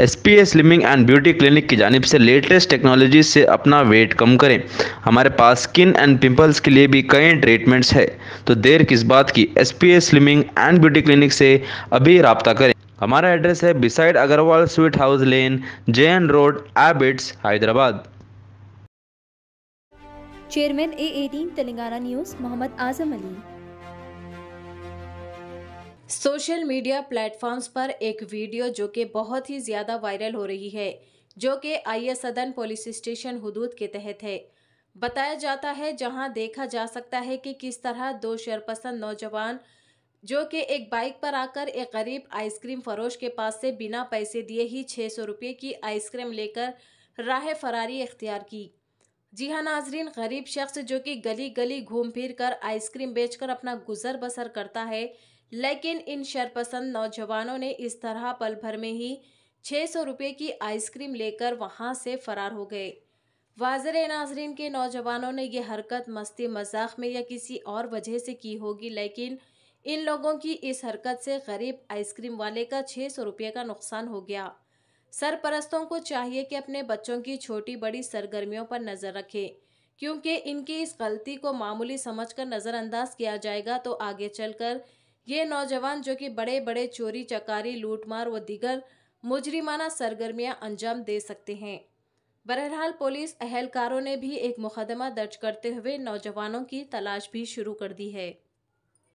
S P A and beauty clinic की जानब से लेटेस्ट टेक्नोलॉजी से अपना वेट कम करें हमारे पास स्किन एंड पिंपल्स के लिए भी कई ट्रीटमेंट्स है तो देर किस बात की S P A and beauty clinic से अभी रबता करें हमारा एड्रेस है beside Agarwal sweet house lane J N road Abids Hyderabad chairman A eighteen Telangana news Mohammad Azam Ali social media platforms पर एक वीडियो जो कि बहुत ही ज़्यादा वायरल हो रही है जो कि आइए सदन पुलिस स्टेशन हदूद के तहत है बताया जाता है जहां देखा जा सकता है कि किस तरह दो शरपसंद नौजवान जो कि एक बाइक पर आकर एक गरीब आइसक्रीम फरोश के पास से बिना पैसे दिए ही छः सौ रुपये की आइसक्रीम लेकर राह फरारी इख्तियार की जी हाँ नाजरीन गरीब शख्स जो कि गली गली घूम फिर कर आइसक्रीम कर अपना गुजर बसर करता है लेकिन इन शरपसंद नौजवानों ने इस तरह पल भर में ही छः सौ रुपये की आइसक्रीम लेकर वहां से फरार हो गए वाजर नाजरीन के नौजवानों ने यह हरकत मस्ती मजाक में या किसी और वजह से की होगी लेकिन इन लोगों की इस हरकत से गरीब आइसक्रीम वाले का छः सौ रुपये का नुकसान हो गया सरपरस्तों को चाहिए कि अपने बच्चों की छोटी बड़ी सरगर्मियों पर नज़र रखें क्योंकि इनकी इस गलती को मामूली समझकर नज़रअंदाज किया जाएगा तो आगे चलकर ये नौजवान जो कि बड़े बड़े चोरी चकारी लूटमार व दीगर मुजरिमाना सरगर्मियां अंजाम दे सकते हैं बहरहाल पुलिस अहलकारों ने भी एक मुकदमा दर्ज करते हुए नौजवानों की तलाश भी शुरू कर दी है